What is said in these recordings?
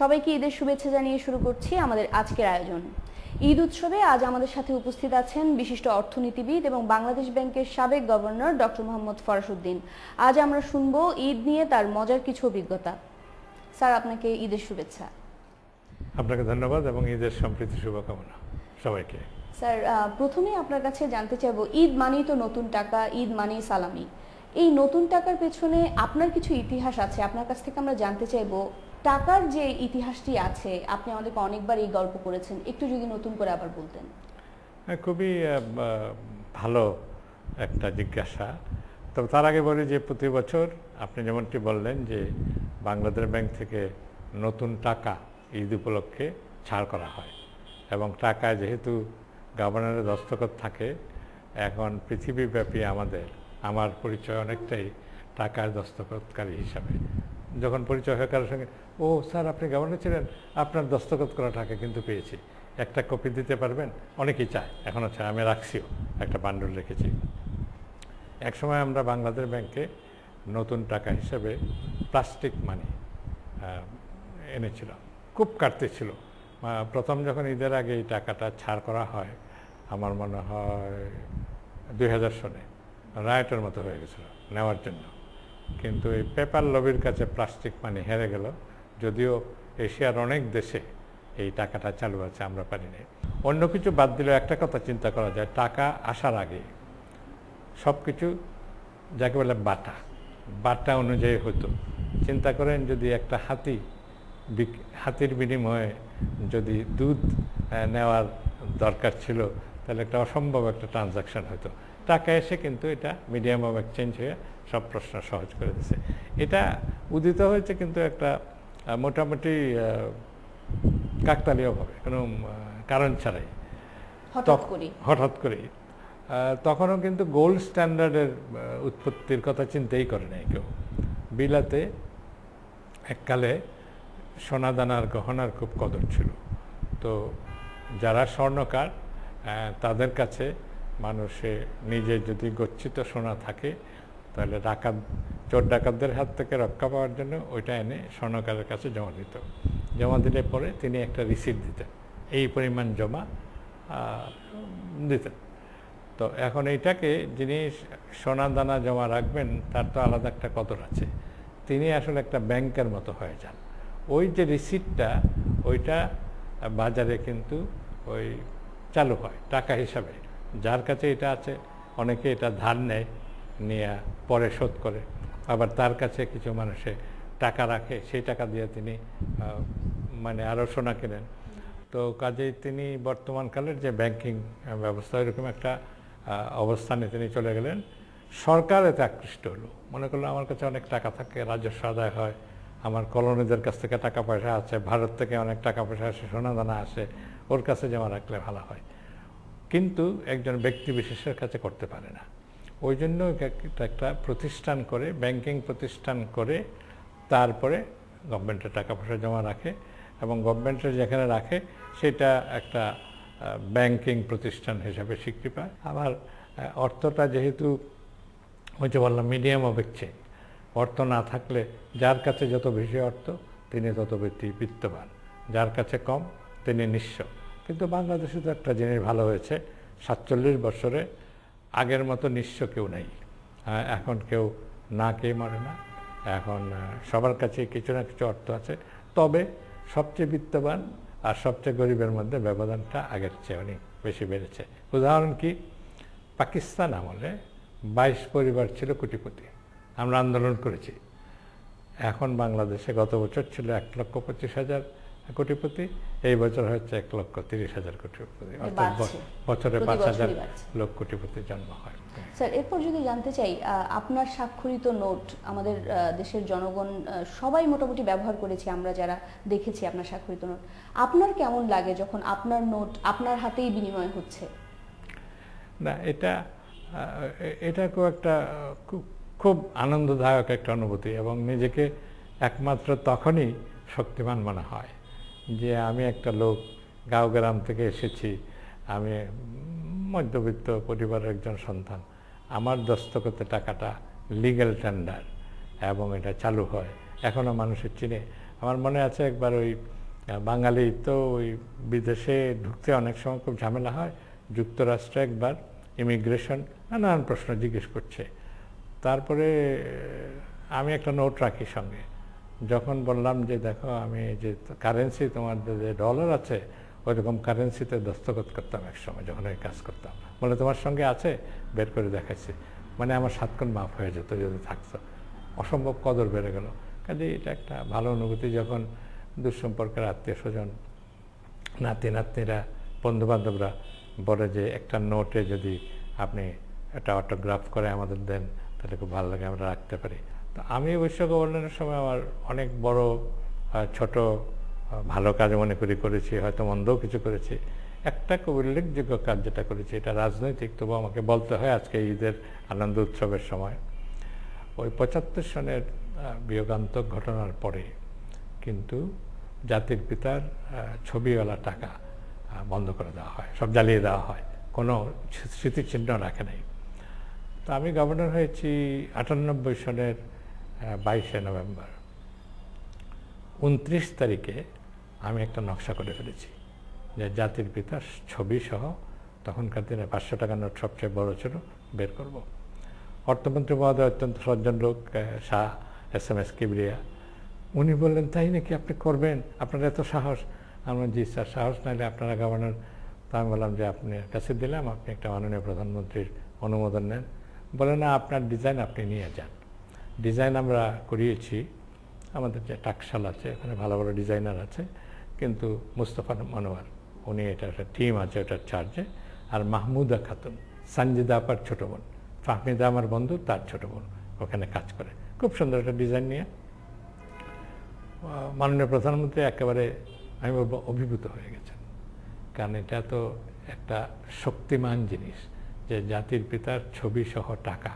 সবাইকে ঈদের শুভেচ্ছা জানিয়ে শুরু করছি আমাদের আজকের আয়োজন ঈদ উৎসবে আজ আমাদের সাথে উপস্থিত আছেন বিশিষ্ট অর্থনীতিবিদ এবং বাংলাদেশ ব্যাংকের সাবেক গভর্নর ডক্টর মোহাম্মদ ফরাসুদ্দিন আজ আমরা শুনব ঈদ নিয়ে তার মজার কিছু অভিজ্ঞতা স্যার আপনাকে ঈদের শুভেচ্ছা আপনাকে ধন্যবাদ এবং ঈদের সম্প্রীতি শুভকামনা সবাইকে স্যার প্রথমে আপনার কাছে জানতে চাইব ঈদ মানেই তো নতুন টাকা ঈদ মানেই সালামি এই নতুন টাকার পেছনে আপনার কিছু ইতিহাস আছে আপনার কাছ থেকে আমরা জানতে চাইব টাকার যে ইতিহাসটি আছে আপনি আমাদেরকে অনেকবার এই গল্প করেছেন একটু যদি নতুন করে আবার বলতেন হ্যাঁ, খুবই ভালো একটা জিজ্ঞাসা তবে তার আগে বলি যে প্রতি বছর আপনি যেমনটি বললেন যে বাংলাদেশ ব্যাংক থেকে নতুন টাকা ঈদ উপলক্ষে ছাড় করা হয় এবং টাকা যেহেতু গভর্নরের দস্তখত থাকে এখন পৃথিবীব্যাপী আমাদের আমার পরিচয় অনেকটাই টাকার দস্তখতকারী হিসাবে যখন পরিচয় হয় কারোর সঙ্গে ও স্যার আপনি গভর্নর ছিলেন আপনার দস্তখত করা টাকা কিন্তু পেয়েছি একটা কপি দিতে পারবেন অনেকেই চায় এখনও চায় আচ্ছা, আমি রাখছিও একটা বান্ডল রেখেছি এক সময় আমরা বাংলাদেশ ব্যাংকে নতুন টাকা হিসেবে প্লাস্টিক মানি এনেছিলাম খুব কাটতে ছিল প্রথম যখন ঈদের আগে এই টাকাটা ছাড় করা হয় আমার মনে হয় দুই হাজার সনে রায়টের মতো হয়ে গেছিল নেওয়ার জন্য কিন্তু এই পেপার লবির কাছে প্লাস্টিক মানি হেরে গেল যদিও এশিয়ার অনেক দেশে এই টাকাটা চালু আছে আমরা পারিনি অন্য কিছু বাদ দিলেও একটা কথা চিন্তা করা যায় টাকা আসার আগে সব কিছু যাকে বলে বাটা বাটা অনুযায়ী হতো চিন্তা করেন যদি একটা হাতি হাতির বিনিময়ে যদি দুধ নেওয়ার দরকার ছিল তাহলে একটা অসম্ভব একটা ট্রানজাকশান হতো টাকা এসে কিন্তু এটা মিডিয়াম অফ এক্সচেঞ্জ হয়ে সব প্রশ্ন সহজ করে দিছে এটা উদিত হয়েছে কিন্তু একটা মোটামুটি কাকতালীয়ভাবে কোনো কারণ ছাড়াই হঠাৎ করে তখনও কিন্তু গোল্ড স্ট্যান্ডার্ডের উৎপত্তির কথা চিন্তাই করে নাই কেউ বিলাতে এককালে সোনাদানার গহনার খুব কদর ছিল তো যারা স্বর্ণকার তাদের কাছে মানুষে নিজে যদি গচ্ছিত সোনা থাকে তাহলে ডাকাত চোর ডাকাতদের হাত থেকে রক্ষা পাওয়ার জন্য ওইটা এনে স্বর্ণকারের কাছে জমা দিত জমা দিলে পরে তিনি একটা রিসিট দিতেন এই পরিমাণ জমা দিতেন তো এখন এইটাকে যিনি সোনা দানা জমা রাখবেন তার তো আলাদা একটা কদর আছে তিনি আসলে একটা ব্যাংকের মতো হয়ে যান ওই যে রিসিপ্টটা ওইটা বাজারে কিন্তু ওই চালু হয় টাকা হিসাবে যার কাছে এটা আছে অনেকে এটা ধার নেয় নিয়ে পরে শোধ করে আবার তার কাছে কিছু মানুষে টাকা রাখে সেই টাকা দিয়ে তিনি মানে আরও সোনা কেনেন তো কাজেই তিনি বর্তমানকালের যে ব্যাংকিং ব্যবস্থা এরকম একটা অবস্থানে তিনি চলে গেলেন সরকার এতে আকৃষ্ট হলো মনে করলো আমার কাছে অনেক টাকা থাকে রাজস্ব আদায় হয় আমার কলোনিদের কাছ থেকে টাকা পয়সা আছে ভারত থেকে অনেক টাকা পয়সা আসে সোনা দানা আসে ওর কাছে জমা রাখলে ভালো হয় কিন্তু একজন ব্যক্তি বিশেষের কাছে করতে পারে না ওই জন্য একটা প্রতিষ্ঠান করে ব্যাংকিং প্রতিষ্ঠান করে তারপরে গভর্নমেন্টের টাকা পয়সা জমা রাখে এবং গভর্নমেন্টের যেখানে রাখে সেটা একটা ব্যাংকিং প্রতিষ্ঠান হিসাবে স্বীকৃতি পায় আবার অর্থটা যেহেতু হচ্ছে বললাম মিডিয়াম অফ এক্সচেঞ্জ অর্থ না থাকলে যার কাছে যত বেশি অর্থ তিনি তত ব্যক্তি বিত্তবান যার কাছে কম তিনি নিঃস্ব কিন্তু বাংলাদেশে তো একটা জিনিস ভালো হয়েছে সাতচল্লিশ বছরে আগের মতো নিঃস্ব কেউ নেই হ্যাঁ, এখন কেউ না কে মরে না এখন সবার কাছে কিছু না কিছু অর্থ আছে তবে সবচেয়ে বিত্তবান আর সবচেয়ে গরিবের মধ্যে ব্যবধানটা আগের চেয়ে অনেক বেশি বেড়েছে উদাহরণ কি পাকিস্তান আমলে বাইশ পরিবার ছিল কোটিপতি আমরা আন্দোলন করেছি এখন বাংলাদেশে গত বছর ছিল এক লক্ষ পঁচিশ হাজার কোটিপতি এই বছর হচ্ছে এক লক্ষ তিরিশ হাজার কোটিপতি বছরে পাঁচ হাজার লক্ষ কোটিপতি জন্ম হয় স্যার এরপর যদি জানতে চাই আপনার স্বাক্ষরিত নোট আমাদের দেশের জনগণ সবাই মোটামুটি ব্যবহার করেছি আমরা যারা দেখেছি আপনার স্বাক্ষরিত নোট আপনার কেমন লাগে যখন আপনার নোট আপনার হাতেই বিনিময় হচ্ছে না এটা এটা খুব একটা খুব আনন্দদায়ক একটা অনুভূতি এবং নিজেকে একমাত্র তখনই শক্তিমান মনে হয় যে আমি একটা লোক গাঁওগ্রাম গ্রাম থেকে এসেছি আমি মধ্যবিত্ত পরিবারের একজন সন্তান আমার দস্তখতে টাকাটা লিগ্যাল টেন্ডার এবং এটা চালু হয় এখনও মানুষের চিনে আমার মনে আছে একবার ওই বাঙালি তো ওই বিদেশে ঢুকতে অনেক সময় খুব ঝামেলা হয় যুক্তরাষ্ট্রে একবার ইমিগ্রেশন নানান প্রশ্ন জিজ্ঞেস করছে তারপরে আমি একটা নোট রাখি সঙ্গে যখন বললাম যে দেখো আমি যে কারেন্সি তোমার যে ডলার আছে ওইরকম কারেন্সিতে দস্তখত করতাম একসময় যখন ওই কাজ করতাম বলে তোমার সঙ্গে আছে বের করে দেখাইছি মানে আমার সাতক্ষণ মাফ হয়ে যেত যদি থাকতো অসম্ভব কদর বেড়ে গেল কাজে এটা একটা ভালো অনুভূতি যখন দুঃসম্পর্কের আত্মীয় স্বজন নাতি নাতনিরা বন্ধুবান্ধবরা বলে যে একটা নোটে যদি আপনি একটা অটোগ্রাফ করে আমাদের দেন তাহলে খুব ভালো লাগে আমরা রাখতে পারি তো আমি অবশ্য গভর্নরের সময় আমার অনেক বড় ছোট ভালো কাজ মনে করি করেছি হয়তো মন্দও কিছু করেছি একটা খুব উল্লেখযোগ্য কাজ যেটা করেছি এটা রাজনৈতিক তবু আমাকে বলতে হয় আজকে ঈদের আনন্দ উৎসবের সময় ওই পঁচাত্তর সনের বিয়োগান্তক ঘটনার পরে কিন্তু জাতির পিতার ছবিওয়ালা টাকা বন্ধ করে দেওয়া হয় সব জ্বালিয়ে দেওয়া হয় কোনো স্মৃতিচিহ্ন রাখে নাই তো আমি গভর্নর হয়েছি আটানব্বই সনের বাইশে নভেম্বর উনত্রিশ তারিখে আমি একটা নকশা করে ফেলেছি যে জাতির পিতার ছবি সহ তখনকার দিনে পাঁচশো টাকা নোট সবচেয়ে বড় ছিল বের করব। অর্থমন্ত্রী মহোদয় অত্যন্ত সজ্জন লোক Shah S M S Kibria উনি বললেন তাই নাকি আপনি করবেন আপনার এত সাহস আমি জি স্যার সাহস নাহলে আপনারা গভর্নর তো আমি বললাম যে আপনি কাছে দিলাম আপনি একটা মাননীয় প্রধানমন্ত্রীর অনুমোদন নেন বলে না আপনার ডিজাইন আপনি নিয়ে যান ডিজাইন আমরা করিয়েছি আমাদের যে টাকশাল আছে ওখানে ভালো ভালো ডিজাইনার আছে কিন্তু মুস্তফা মানোয়ার উনি এটা একটা টিম আছে ওটার চার্জে আর মাহমুদা খাতুন সঞ্জিদা আপার ছোটো বোন ফাহমিদা আমার বন্ধু তার ছোটো বোন ওখানে কাজ করে খুব সুন্দর একটা ডিজাইন নিয়ে মাননীয় প্রধানমন্ত্রী একেবারে আমি বলবো অভিভূত হয়ে গেছেন কারণ এটা তো একটা শক্তিমান জিনিস যে জাতির পিতার ছবি সহ টাকা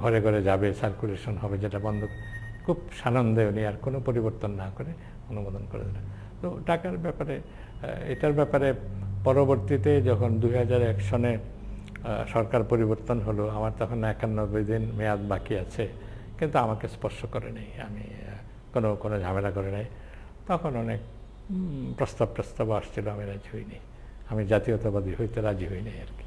ঘরে ঘরে যাবে সার্কুলেশন হবে যেটা বন্ধ খুব সানন্দে উনি আর কোনো পরিবর্তন না করে অনুমোদন করে দিলেন তো টাকার ব্যাপারে এটার ব্যাপারে পরবর্তীতে যখন দু হাজার এক সনে সরকার পরিবর্তন হলো আমার তখন একানব্বই দিন মেয়াদ বাকি আছে কিন্তু আমাকে স্পর্শ করে নেই আমি কোনো কোনো ঝামেলা করে নাই তখন অনেক প্রস্তাব প্রস্তাব আসছিল আমি রাজি হইনি আমি জাতীয়তাবাদী হইতে রাজি হইনি আর কি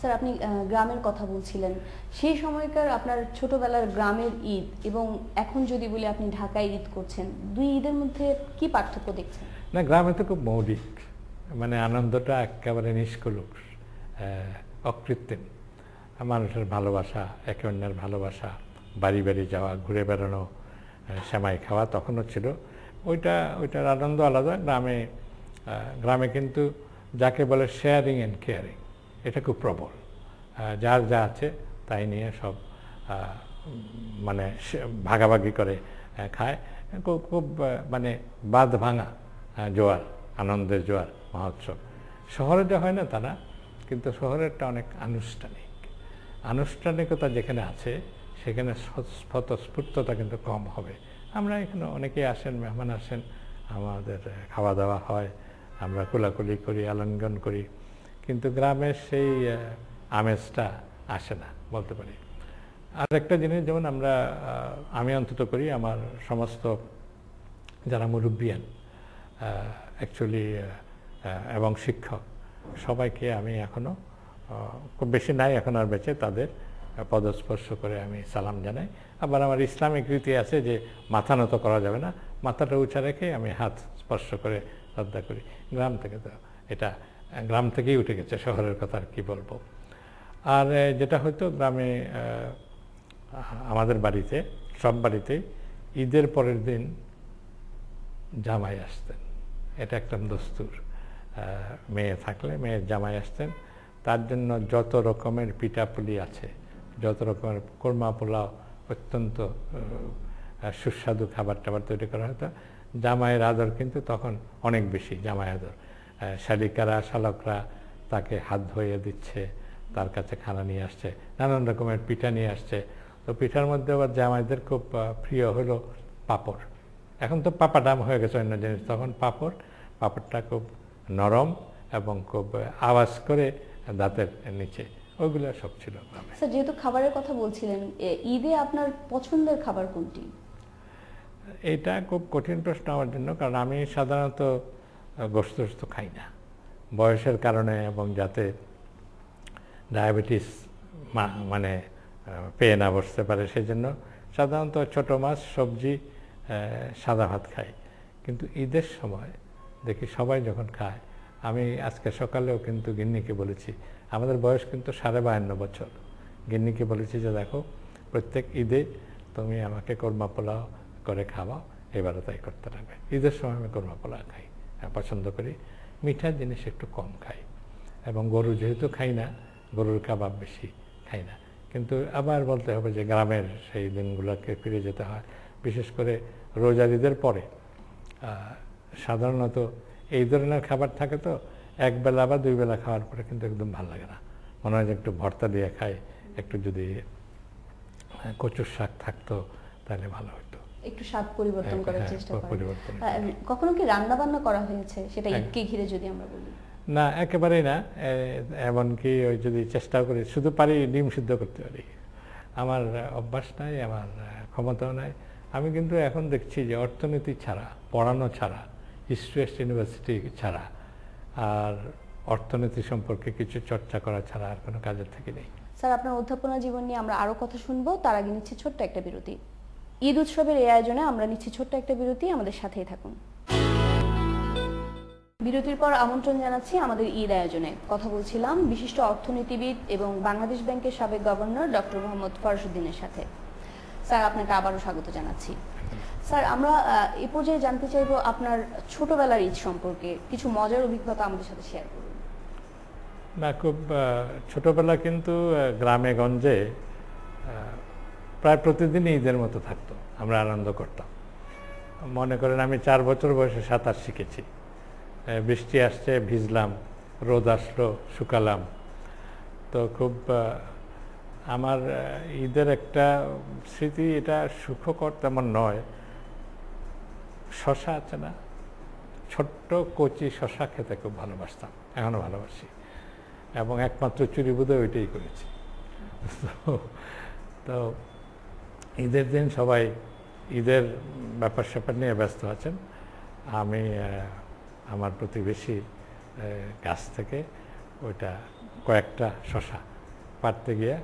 স্যার আপনি গ্রামের কথা বলছিলেন সেই সময়কার আপনার ছোটবেলার গ্রামের ঈদ এবং এখন যদি বলি আপনি ঢাকায় ঈদ করছেন দুই ঈদের মধ্যে কি পার্থক্য দেখছেন না গ্রামে তো খুব মৌলিক মানে আনন্দটা একেবারে নিষ্কলুক অকৃত্রিম মানুষের ভালোবাসা একে অন্যের ভালোবাসা বাড়ি বাড়ি যাওয়া ঘুরে বেড়ানো সেমাই খাওয়া তখনও ছিল ওইটা ওইটার আনন্দ আলাদা গ্রামে গ্রামে কিন্তু যাকে বলে শেয়ারিং অ্যান্ড কেয়ারিং এটা খুব প্রবল যার যা আছে তাই নিয়ে সব মানে ভাগাভাগি করে খায় খুব মানে বাঁধ ভাঙা জোয়ার আনন্দের জোয়ার মহোৎসব শহরে যা হয় না তারা কিন্তু শহরেরটা অনেক আনুষ্ঠানিক আনুষ্ঠানিকতা যেখানে আছে সেখানে স্ফতস্ফূর্ততা কিন্তু কম হবে আমরা এখানে অনেকেই আসেন মেহমান আসেন আমাদের খাওয়া দাওয়া হয় আমরা কোলাকুলি করি আলঙ্গন করি কিন্তু গ্রামের সেই আমেজটা আসে না বলতে পারি আর একটা জিনিস যেমন আমরা আমি অন্তত করি আমার সমস্ত যারা মুরব্বিয়ান অ্যাকচুয়ালি এবং শিক্ষক সবাইকে আমি এখনও খুব বেশি নাই এখন আর বেঁচে তাদের পদস্পর্শ করে আমি সালাম জানাই আবার আমার ইসলামিক রীতি আছে যে মাথা নত করা যাবে না মাথাটা উঁচা রেখে আমি হাত স্পর্শ করে শ্রদ্ধা করি গ্রাম থেকে তো এটা গ্রাম থেকেই উঠে গেছে শহরের কথা আর কি বলবো আর যেটা হয়তো গ্রামে আমাদের বাড়িতে সব বাড়িতে ঈদের পরের দিন জামাই আসতেন এটা একটা দস্তুর মেয়ে থাকলে মেয়ের জামাই আসতেন তার জন্য যত রকমের পিঠাপুলি আছে যত রকমের কোরমা পোলাও অত্যন্ত সুস্বাদু খাবার টাবার তৈরি করা হতো জামাইয়ের আদর কিন্তু তখন অনেক বেশি জামাই আদর শালিকারা শালকরা তাকে হাত ধুয়ে দিচ্ছে তার কাছে খানা নিয়ে আসছে নানান রকমের পিঠা নিয়ে আসছে তো পিঠার মধ্যে আবার জামাইদের খুব প্রিয় হলো পাপড় এখন তো পাপা ডাম হয়ে গেছে অন্য জিনিস তখন পাপড় পাপড়টা খুব নরম এবং খুব আওয়াজ করে দাঁতের নিচে ওইগুলো সব ছিল স্যার যেহেতু খাবারের কথা বলছিলেন ঈদে আপনার পছন্দের খাবার কোনটি এটা খুব কঠিন প্রশ্ন আমার জন্য কারণ আমি সাধারণত গোস্ত খাই না বয়সের কারণে এবং যাতে ডায়াবেটিস মানে পেয়ে না বসতে পারে সেজন্য সাধারণত ছোট মাছ সবজি সাদা ভাত খাই কিন্তু ঈদের সময় দেখি সবাই যখন খায় আমি আজকে সকালেও কিন্তু গিন্নিকে বলেছি আমাদের বয়স কিন্তু সাড়ে বায়ান্ন বছর গিন্নিকে বলেছি যে দেখো প্রত্যেক ঈদে তুমি আমাকে কর্মা পোলাও করে খাওয়াও এবারও তাই করতে লাগবে ঈদের সময় আমি কর্মা পোলাও খাই হ্যাঁ, পছন্দ করি মিঠা জিনিস একটু কম খাই এবং গরু যেহেতু খাই না গরুর কাবাব বেশি খাই না কিন্তু আবার বলতে হবে যে গ্রামের সেই দিনগুলোকে ফিরে যেতে হয় বিশেষ করে রোজারিদের পরে সাধারণত এই ধরনের খাবার থাকে তো একবেলা বা দুই বেলা খাওয়ার পরে কিন্তু একদম ভালো লাগে না মনে হয় যে একটু ভর্তা দিয়ে খাই একটু যদি হ্যাঁ, কচুর শাক থাকতো তাহলে ভালো হতো একটু স্বাদ পরিবর্তন হ্যাঁ, করার হ্যাঁ, চেষ্টা করেন কখনো কি রান্না বান্না করা হয়েছে সেটা ঈদকে হ্যাঁ। ঘিরে যদি আমরা বলি না একেবারেই না এমনকি ওই যদি চেষ্টা করি শুধু পারি ডিম সিদ্ধ করতে পারি আমার অভ্যাস নাই আমার ক্ষমতাও নাই আমি কিন্তু এখন দেখছি যে অর্থনীতি ছাড়া পড়ানো ছাড়া ইস্ট ওয়েস্ট ইউনিভার্সিটি ছাড়া আর অর্থনীতি সম্পর্কে কিছু চর্চা করা ছাড়া আর কোনো কাজের থেকে নেই স্যার আপনার অধ্যাপনা জীবন নিয়ে আমরা আরও কথা শুনবো তার আগে নিচ্ছি ছোট্ট একটা বিরতি ঈদ উৎসবের এই আয়োজনে আমরা নিচ্ছি ছোট্ট একটা বিরতি আমাদের সাথেই থাকুন বিরতির পর আমন্ত্রণ জানাচ্ছি আমাদের ঈদ আয়োজনে কথা বলছিলাম বিশিষ্ট অর্থনীতিবিদ এবং বাংলাদেশ ব্যাংকের সাবেক গভর্নর ডক্টর মোহাম্মদ ফরসুদ্দিনের সাথে স্যার আপনাকে আবারও স্বাগত জানাচ্ছি স্যার আমরা এ পর্যায়ে জানতে চাইব আপনার ছোটবেলার ঈদ সম্পর্কে কিছু মজার অভিজ্ঞতা আমাদের সাথে শেয়ার করুন না খুব ছোটবেলা কিন্তু গ্রামে গঞ্জে প্রায় প্রতিদিনই ঈদের মতো থাকতো আমরা আনন্দ করতাম মনে করেন আমি চার বছর বয়সে সাঁতার শিখেছি বৃষ্টি আসছে ভিজলাম রোদ আসলো শুকালাম তো খুব আমার ঈদের একটা স্মৃতি এটা সুখকর তেমন নয় শশা আছে না ছোট্ট কচি শশা খেতে খুব ভালোবাসতাম এখনও ভালোবাসি এবং একমাত্র চুরি ওইটাই করেছি তো ঈদের দিন সবাই ঈদের ব্যাপার স্যাপার নিয়ে ব্যস্ত আছেন আমি আমার প্রতিবেশী গাছ থেকে ওইটা কয়েকটা শশা পারতে গিয়ে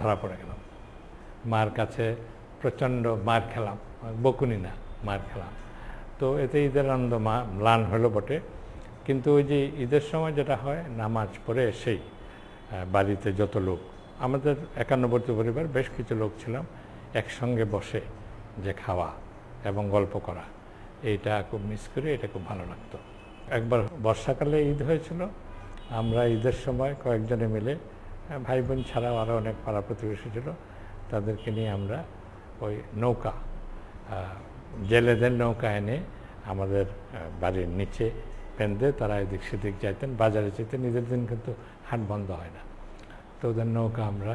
ধরা পড়ে গেলাম মার কাছে প্রচণ্ড মার খেলাম বকুনি না মার খেলাম তো এতে ঈদের আনন্দ মা ম্লান হলো বটে কিন্তু ওই যে ঈদের সময় যেটা হয় নামাজ পড়ে এসেই বাড়িতে যত লোক আমাদের একান্নবর্তী পরিবার বেশ কিছু লোক ছিলাম একসঙ্গে বসে যে খাওয়া এবং গল্প করা এইটা খুব মিস করি এটা খুব ভালো লাগতো একবার বর্ষাকালে ঈদ হয়েছিল আমরা ঈদের সময় কয়েকজনে মিলে হ্যাঁ, ভাই বোন ছাড়াও আরও অনেক পাড়া প্রতিবেশী ছিল তাদেরকে নিয়ে আমরা ওই নৌকা জেলেদের নৌকা এনে আমাদের বাড়ির নিচে পেন্দে তারা এদিক সেদিক যাইতেন বাজারে যেতেন ঈদের দিন কিন্তু হাট বন্ধ হয় না তো ওদের নৌকা আমরা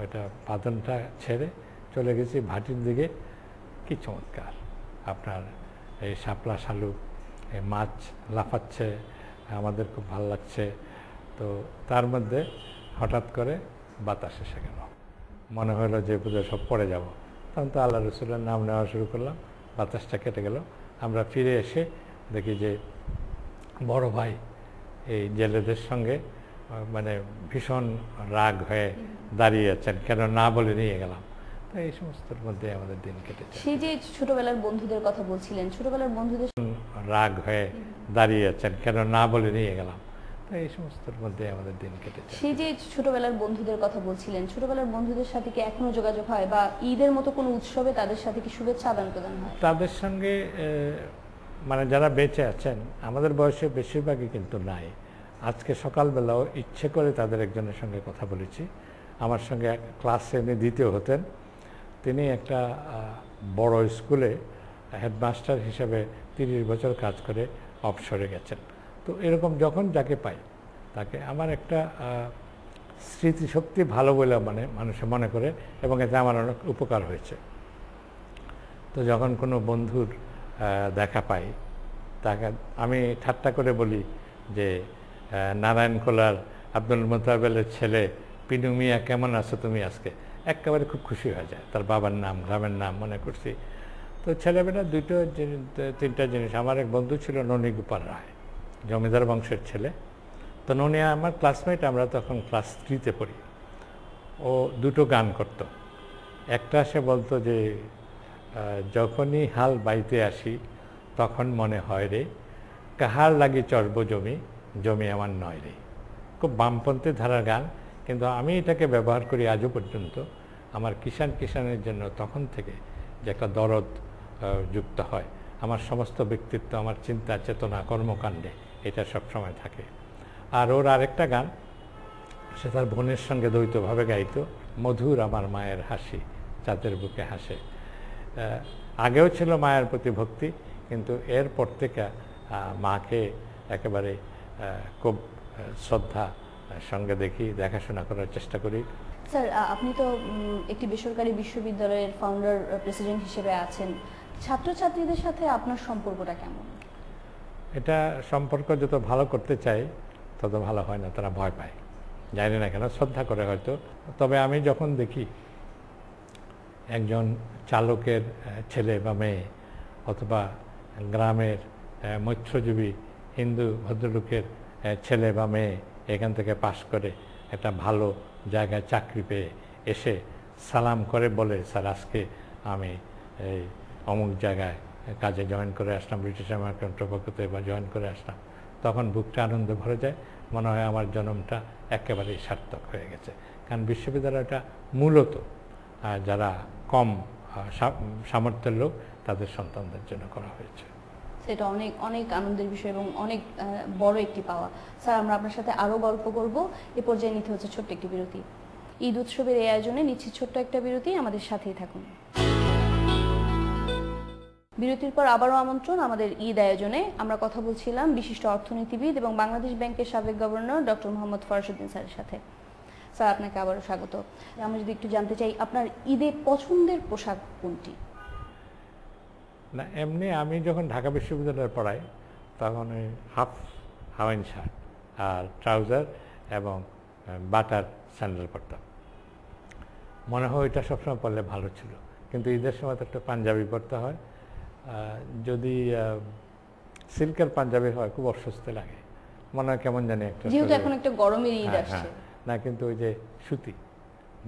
ওইটা পাতনটা ছেড়ে চলে গেছি ভাটির দিকে কি চমৎকার আপনার এই শাপলা শালুক এই মাছ লাফাচ্ছে আমাদের খুব ভাল লাগছে তো তার মধ্যে হঠাৎ করে বাতাস এসে গেল মনে হলো যে পুজো সব পড়ে যাব তখন তো আল্লাহ রসুলের নাম নেওয়া শুরু করলাম বাতাসটা কেটে গেল আমরা ফিরে এসে দেখি যে বড় ভাই এই জেলেদের সঙ্গে মানে ভীষণ রাগ হয়ে দাঁড়িয়ে আছেন কেন না বলে নিয়ে গেলাম এই সমস্তর মধ্যে আমাদের দিন কেটে সেই যে ছোটবেলার বন্ধুদের কথা বলছিলেন ছোটবেলার বন্ধুদের রাগ হয়ে দাঁড়িয়ে আছেন কেন না বলে নিয়ে গেলাম এই সমস্তর মধ্যে আমাদের দিন কেটে সেই যে ছোটবেলার বন্ধুদের কথা বলছিলেন ছোটবেলার বন্ধুদের সাথে কি এখনো যোগাযোগ হয় বা ঈদের মতো কোনো উৎসবে তাদের সাথে কি শুভেচ্ছা আদান প্রদান হয় তাদের সঙ্গে মানে যারা বেঁচে আছেন আমাদের বয়সে বেশিরভাগই কিন্তু নাই আজকে সকালবেলাও ইচ্ছে করে তাদের একজনের সঙ্গে কথা বলেছি আমার সঙ্গে ক্লাস এমনি দ্বিতীয় হতেন তিনি একটা বড় স্কুলে হেডমাস্টার হিসাবে তিরিশ বছর কাজ করে অবসরে গেছেন তো এরকম যখন যাকে পাই তাকে আমার একটা স্মৃতিশক্তি ভালো বলে মানে মানুষে মনে করে এবং এতে আমার অনেক উপকার হয়েছে তো যখন কোনো বন্ধুর দেখা পাই তাকে আমি ঠাট্টা করে বলি যে নারায়ণ কোলার আব্দুল মোতাবেলের ছেলে পিনুমিয়া কেমন আছো তুমি আজকে একেবারে খুব খুশি হয়ে যায় তার বাবার নাম গ্রামের নাম মনে করছি তো ছেলেবেলা দুইটো তিনটা জিনিস আমার এক বন্ধু ছিল ননী গোপাল রায় জমিদার বংশের ছেলে তো ননিয়া আমার ক্লাসমেট আমরা তখন ক্লাস থ্রিতে পড়ি ও দুটো গান করত একটা সে বলতো যে যখনই হাল বাইতে আসি তখন মনে হয় রে কাহার লাগে চর্ব জমি জমি আমার নয় রে খুব বামপন্থী ধারার গান কিন্তু আমি এটাকে ব্যবহার করি আজও পর্যন্ত আমার কিষাণ কিষাণের জন্য তখন থেকে যে একটা দরদ যুক্ত হয় আমার সমস্ত ব্যক্তিত্ব আমার চিন্তা চেতনা কর্মকাণ্ডে এটা সবসময় থাকে আর ওর আরেকটা গান সে তার বোনের সঙ্গে দ্বৈতভাবে গাইত মধুর আমার মায়ের হাসি চাঁদের বুকে হাসে আগেও ছিল মায়ের প্রতি ভক্তি কিন্তু এরপর থেকে মাকে একেবারে খুব শ্রদ্ধা সঙ্গে দেখি দেখাশোনা করার চেষ্টা করি স্যার আপনি তো একটি বেসরকারি বিশ্ববিদ্যালয়ের ফাউন্ডার প্রেসিডেন্ট হিসেবে আছেন ছাত্রছাত্রীদের সাথে আপনার সম্পর্কটা কেমন এটা সম্পর্ক যত ভালো করতে চাই তত ভালো হয় না তারা ভয় পায় জানি না কেন শ্রদ্ধা করে হয়তো তবে আমি যখন দেখি একজন চালকের ছেলে বা মেয়ে অথবা গ্রামের মৎস্যজীবী হিন্দু ভদ্রলোকের ছেলে বা মেয়ে এখান থেকে পাশ করে একটা ভালো জায়গায় চাকরি পেয়ে এসে সালাম করে বলে স্যার আজকে আমি এই অমুক জায়গায় কাজে জয়েন করে আসলাম ব্রিটিশ আমেরিকান প্রকল্পতে বা জয়েন করে আসলাম তখন বুকটা আনন্দ ভরে যায় মনে হয় আমার জন্মটা একেবারেই সার্থক হয়ে গেছে কারণ বিশ্ববিদ্যালয়টা মূলত যারা কম সামর্থ্যের লোক তাদের সন্তানদের জন্য করা হয়েছে সেটা অনেক অনেক আনন্দের বিষয় এবং অনেক বড় একটি পাওয়া স্যার আমরা আপনার সাথে আরও গল্প করব এ পর্যায়ে নিতে হচ্ছে ছোট্ট একটি বিরতি ঈদ উৎসবের এই আয়োজনে নিচ্ছি ছোট্ট একটা বিরতি আমাদের সাথেই থাকুন বিরতির পর আবারও আমন্ত্রণ আমাদের ঈদ আয়োজনে আমরা কথা বলছিলাম বিশিষ্ট অর্থনীতিবিদ এবং বাংলাদেশ ব্যাংকের সাবেক গভর্নর ডক্টর মোহাম্মদ ফরাসুদ্দিন স্যারের সাথে স্যার আপনাকে আবারও স্বাগত আমি যদি একটু জানতে চাই আপনার ঈদে পছন্দের পোশাক কোনটি না এমনি আমি যখন ঢাকা বিশ্ববিদ্যালয়ে পড়াই তখন ওই হাফ হাওয়াইন শার্ট আর ট্রাউজার এবং বাটার স্যান্ডেল পরতাম মনে হয় ওইটা সবসময় পরলে ভালো ছিল কিন্তু ঈদের সময় তো একটা পাঞ্জাবি পরতে হয় যদি সিল্কের পাঞ্জাবি হয় খুব অস্বস্তি লাগে মনে হয় কেমন জানি একটা যেহেতু এখন একটা গরমের ঈদ হ্যাঁ, আসছে হ্যাঁ। না কিন্তু ওই যে সুতি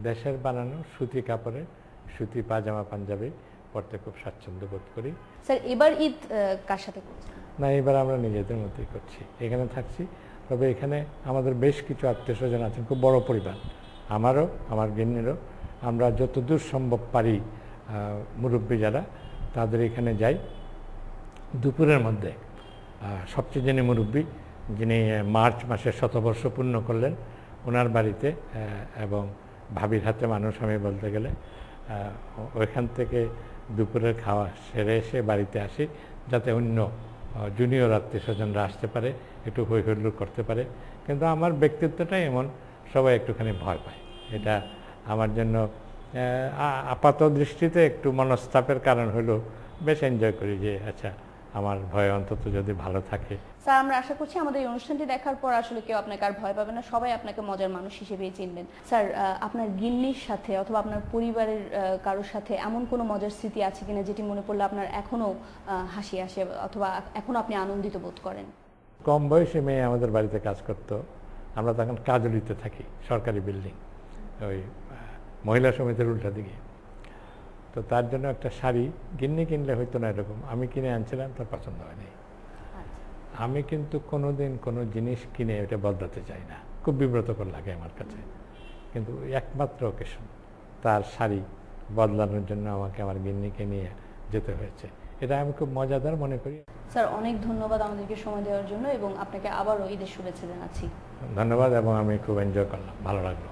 দেশের বানানো সুতি কাপড়ে সুতি পাজামা পাঞ্জাবি করতে খুব স্বাচ্ছন্দ্য বোধ করি স্যার এবার ঈদ কার সাথে না এবার আমরা নিজেদের মধ্যেই করছি এখানে থাকছি তবে এখানে আমাদের বেশ কিছু আত্মীয় স্বজন আছেন খুব বড় পরিবার আমারও আমার গিন্নিরও আমরা যতদূর সম্ভব পারি মুরব্বী যারা তাদের এখানে যাই দুপুরের মধ্যে সবচেয়ে যিনি মুরব্বী যিনি মার্চ মাসে শতবর্ষ পূর্ণ করলেন ওনার বাড়িতে এবং ভাবির হাতে মানুষ আমি বলতে গেলে ওইখান থেকে দুপুরের খাওয়া সেরে এসে বাড়িতে আসি যাতে অন্য জুনিয়র আত্মীয় স্বজনরা আসতে পারে একটু হৈ হুল্লুর করতে পারে কিন্তু আমার ব্যক্তিত্বটাই এমন সবাই একটুখানি ভয় পায় এটা আমার জন্য আপাত দৃষ্টিতে একটু মনস্তাপের কারণ হলো বেশ এনজয় করি যে আচ্ছা আমার ভয় অন্তত যদি ভালো থাকে স্যার আমরা আশা করছি আমাদের এই অনুষ্ঠানটি দেখার পর আসলে কেউ আপনাকে আর ভয় পাবে না সবাই আপনাকে মজার মানুষ হিসেবেই চিনবেন স্যার আপনার গিন্নির সাথে অথবা আপনার পরিবারের কারোর সাথে এমন কোনো মজার স্মৃতি আছে কিনা যেটি মনে পড়লে আপনার এখনও হাসি আসে অথবা এখনও আপনি আনন্দিত বোধ করেন কম বয়সে মেয়ে আমাদের বাড়িতে কাজ করত আমরা তখন কাজলিতে থাকি সরকারি বিল্ডিং ওই মহিলা সমিতির উল্টা দিকে তো তার জন্য একটা শাড়ি গিন্নি কিনলে হইতো না এরকম আমি কিনে আনছিলাম তার পছন্দ হয়নি আচ্ছা। আমি কিন্তু কোনো দিন কোনো জিনিস কিনে এটা বদলাতে চাই না খুব বিব্রতকর লাগে আমার কাছে কিন্তু একমাত্র অকেশন তার শাড়ি বদলানোর জন্য আমাকে আমার গিন্নিকে নিয়ে যেতে হয়েছে এটা আমি খুব মজাদার মনে করি স্যার অনেক ধন্যবাদ আমাদেরকে সময় দেওয়ার জন্য এবং আপনাকে আবারও ঈদের শুভেচ্ছা জানাচ্ছি ধন্যবাদ এবং আমি খুব এনজয় করলাম ভালো লাগলো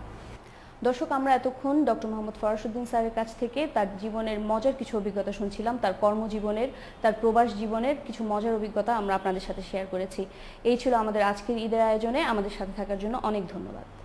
দর্শক আমরা এতক্ষণ ডক্টর মোহাম্মদ ফরাসুদ্দিন স্যারের কাছ থেকে তার জীবনের মজার কিছু অভিজ্ঞতা শুনছিলাম তার কর্মজীবনের তার প্রবাস জীবনের কিছু মজার অভিজ্ঞতা আমরা আপনাদের সাথে শেয়ার করেছি এই ছিল আমাদের আজকের ঈদের আয়োজনে আমাদের সাথে থাকার জন্য অনেক ধন্যবাদ